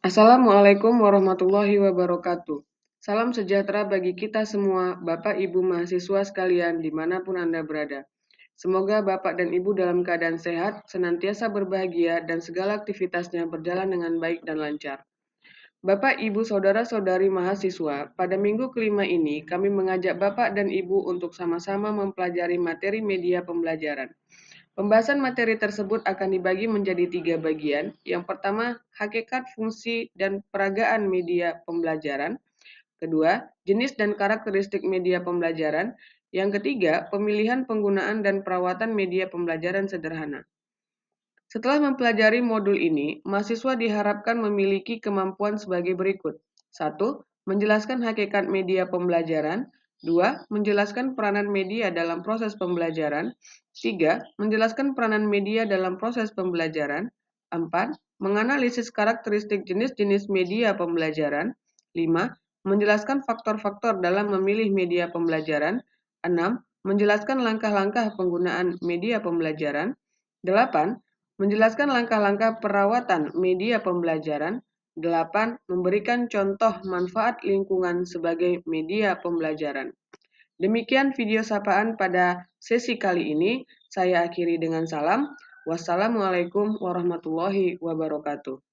Assalamualaikum warahmatullahi wabarakatuh. Salam sejahtera bagi kita semua, Bapak Ibu mahasiswa sekalian dimanapun Anda berada. Semoga Bapak dan Ibu dalam keadaan sehat, senantiasa berbahagia, dan segala aktivitasnya berjalan dengan baik dan lancar. Bapak, Ibu, Saudara-saudari mahasiswa, pada minggu kelima ini kami mengajak Bapak dan Ibu untuk sama-sama mempelajari materi media pembelajaran. Pembahasan materi tersebut akan dibagi menjadi tiga bagian. Yang pertama, hakikat, fungsi, dan peragaan media pembelajaran. Kedua, jenis dan karakteristik media pembelajaran. Yang ketiga, pemilihan penggunaan dan perawatan media pembelajaran sederhana. Setelah mempelajari modul ini, mahasiswa diharapkan memiliki kemampuan sebagai berikut. 1. Menjelaskan hakikat media pembelajaran. 2. Menjelaskan peranan media dalam proses pembelajaran. 3. Menjelaskan peranan media dalam proses pembelajaran. 4. Menganalisis karakteristik jenis-jenis media pembelajaran. 5. Menjelaskan faktor-faktor dalam memilih media pembelajaran. 6. Menjelaskan langkah-langkah penggunaan media pembelajaran. 8. Menjelaskan langkah-langkah perawatan media pembelajaran. 8. Memberikan contoh manfaat lingkungan sebagai media pembelajaran. Demikian video sapaan pada sesi kali ini. Saya akhiri dengan salam. Wassalamualaikum warahmatullahi wabarakatuh.